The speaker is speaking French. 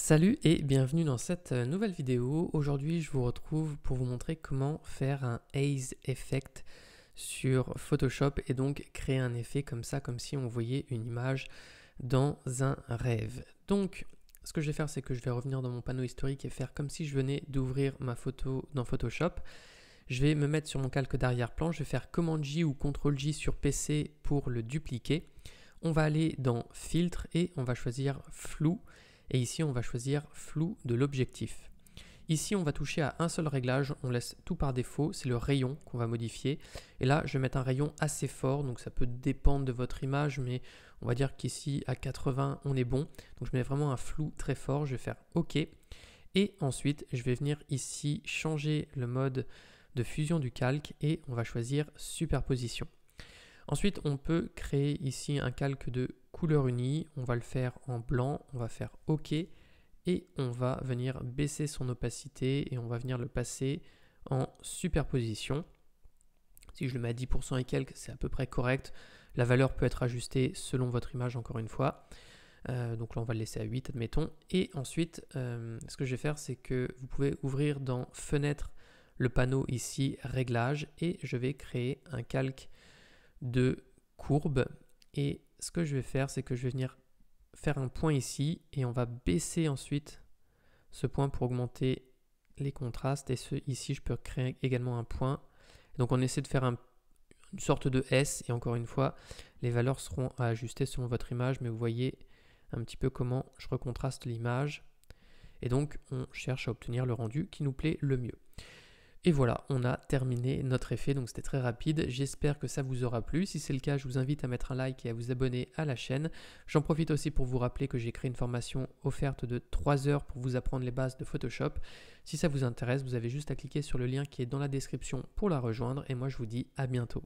Salut et bienvenue dans cette euh, nouvelle vidéo. Aujourd'hui, je vous retrouve pour vous montrer comment faire un haze effect sur Photoshop et donc créer un effet comme ça, comme si on voyait une image dans un rêve. Donc, ce que je vais faire, c'est que je vais revenir dans mon panneau historique et faire comme si je venais d'ouvrir ma photo dans Photoshop. Je vais me mettre sur mon calque d'arrière-plan, je vais faire Command J ou Ctrl J sur PC pour le dupliquer. On va aller dans Filtre et on va choisir Flou. Et ici, on va choisir flou de l'objectif. Ici, on va toucher à un seul réglage, on laisse tout par défaut, c'est le rayon qu'on va modifier. Et là, je vais mettre un rayon assez fort, donc ça peut dépendre de votre image, mais on va dire qu'ici, à 80, on est bon. Donc je mets vraiment un flou très fort, je vais faire OK. Et ensuite, je vais venir ici changer le mode de fusion du calque et on va choisir superposition. Ensuite, on peut créer ici un calque de couleur unie, on va le faire en blanc, on va faire OK et on va venir baisser son opacité et on va venir le passer en superposition. Si je le mets à 10% et quelques, c'est à peu près correct. La valeur peut être ajustée selon votre image encore une fois. Euh, donc là, on va le laisser à 8, admettons. Et ensuite, euh, ce que je vais faire, c'est que vous pouvez ouvrir dans Fenêtre le panneau ici, réglage et je vais créer un calque de courbe. Et ce que je vais faire, c'est que je vais venir faire un point ici et on va baisser ensuite ce point pour augmenter les contrastes. Et ce, ici, je peux créer également un point. Donc on essaie de faire une sorte de S et encore une fois, les valeurs seront à ajuster selon votre image, mais vous voyez un petit peu comment je recontraste l'image. Et donc on cherche à obtenir le rendu qui nous plaît le mieux. Et voilà, on a terminé notre effet, donc c'était très rapide. J'espère que ça vous aura plu. Si c'est le cas, je vous invite à mettre un like et à vous abonner à la chaîne. J'en profite aussi pour vous rappeler que j'ai créé une formation offerte de 3 heures pour vous apprendre les bases de Photoshop. Si ça vous intéresse, vous avez juste à cliquer sur le lien qui est dans la description pour la rejoindre. Et moi, je vous dis à bientôt.